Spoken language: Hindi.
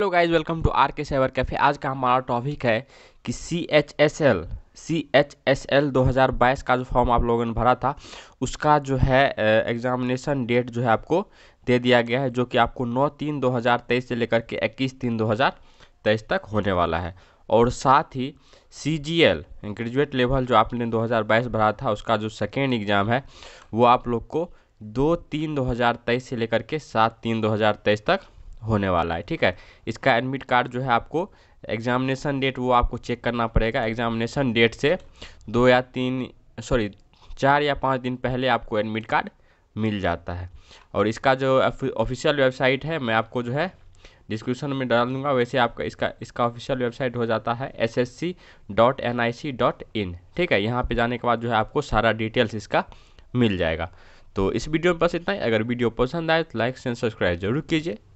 hello guys welcome to R K cyber cafe आज का हमारा टॉपिक है कि C H S L C H S L दो हज़ार बाईस का जो फॉर्म आप लोगों ने भरा था उसका जो है एग्जामिनेशन डेट जो है आपको दे दिया गया है जो कि आपको नौ तीन दो हज़ार तेईस से लेकर के इक्कीस तीन दो हज़ार तेईस तक होने वाला है और साथ ही C G L graduate level जो आपने दो हज़ार बाईस भरा था उसका जो सेकेंड एग्ज़ाम है वो आप लोग को दो तीन दो हज़ार तेईस से लेकर के सात तीन दो हज़ार तेईस तक होने वाला है ठीक है इसका एडमिट कार्ड जो है आपको एग्जामिनेशन डेट वो आपको चेक करना पड़ेगा एग्जामिनेशन डेट से दो या तीन सॉरी चार या पाँच दिन पहले आपको एडमिट कार्ड मिल जाता है और इसका जो ऑफिशियल वेबसाइट है मैं आपको जो है डिस्क्रिप्शन में डाल दूंगा वैसे आपका इसका इसका ऑफिशियल वेबसाइट हो जाता है S S C dot N I C dot in ठीक है यहाँ पे जाने के बाद जो है आपको सारा डिटेल्स इसका मिल जाएगा तो इस वीडियो में बस इतना ही अगर वीडियो पसंद आए तो लाइक एंड सब्सक्राइब जरूर कीजिए